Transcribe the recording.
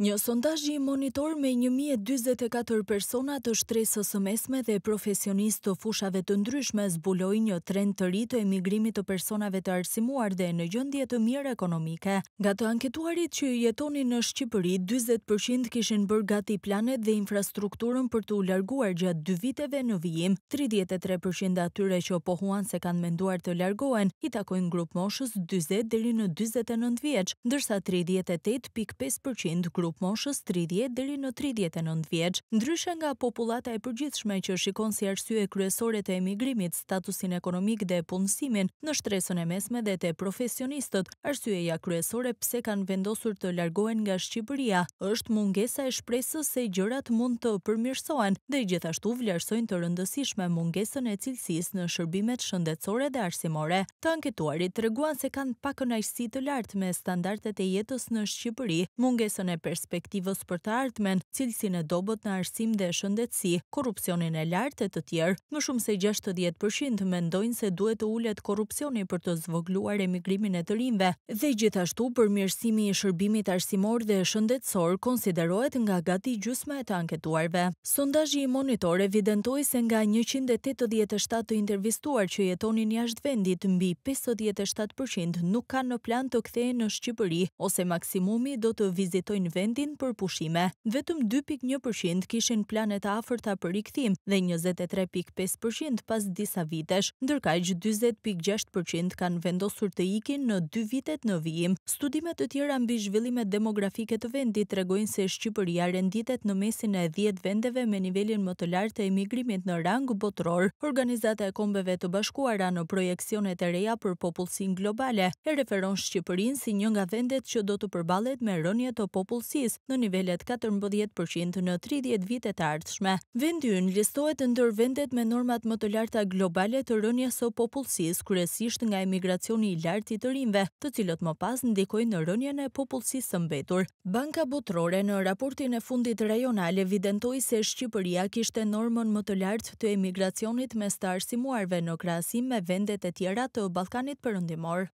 Një sondajji i monitor me 1024 persona të shtresës së mesme dhe profesionist të fushave të ndryshme zbuloj një trend të rritë e migrimit të personave të arsimuar dhe në gjëndje të mirë ekonomike. Ga të anketuarit që jetoni në Shqipëri, 20% kishin bërë gati planet dhe infrastrukturën për të ularguar gjatë dy viteve në vijim, 33% atyre që pohuan se kanë menduar të largohen, i takojnë grup moshës 20 në 29 vjeq, dërsa 38.5% grup moshës 30 deri në 39 vjeç. Ndryshe nga popullata e përgjithshme që shikon si arsye kryesore të emigrimit statusin ekonomik dhe punësimin, në shtresën e mesme dhe të profesionistët, arsyeja kryesore pse kanë vendosur të largohen nga Shqipëria është mungesa e shpresës se gjërat mund të përmirësohen dhe gjithashtu vlerësojnë të rëndësishme mungesën e cilësisë në shërbimet shëndetësore dhe arsimore. Të anketuarit treguan se kanë pakënaqësi të lartë me standardet e jetës në Shqipëri, mungesën e perspektivës për të ardhmen, cilësinë e dobot në arsim dhe shëndetësi, korupcionin e lartë e të tjerë. Më shumë se 60% mendojnë se duhet të ullet korupcioni për të zvogluar emigrimin e të rinve, dhe gjithashtu për mirësimi i shërbimit arsimor dhe shëndetësor konsiderohet nga gati gjusma e të anketuarve. Sondajji i monitor evidentoj se nga 187 të intervistuar që jetonin jashtë vendit, mbi 57% nuk kanë në plan të kthehen në Shqipëri, ose maksimumi do të vizitojnë vendin për pushime. Vetëm 2.1% kishin planet aferta për iktim dhe 23.5% pas disa vitesh, ndërkaj që 20.6% kanë vendosur të ikin në 2 vitet në vijim. Studimet të tjera mbi zhvillimet demografike të vendit regojnë se Shqipëria renditet në mesin e 10 vendeve me nivelin më të lartë të emigrimit në rang botror. Organizate e kombeve të bashkuara në projekcionet e reja për popullësin globale e referon Shqipërin si njënga vendet që do të përbalet me rënje të popullësin aftësisë në nivellet 14% në 30 vitet ardhshme. Vendyn listohet ndër vendet me normat më të larta globale të rënjes së popullsisë, kryesisht nga emigracioni i lartë i të rinve, të cilët më pas ndikojnë në rënjen e popullsisë së mbetur. Banka Butrore në raportin e fundit rajonal evidentoi se Shqipëria kishte normën më të lartë të emigracionit me të arsimuarve në krahasim me vendet e tjera të Ballkanit Perëndimor.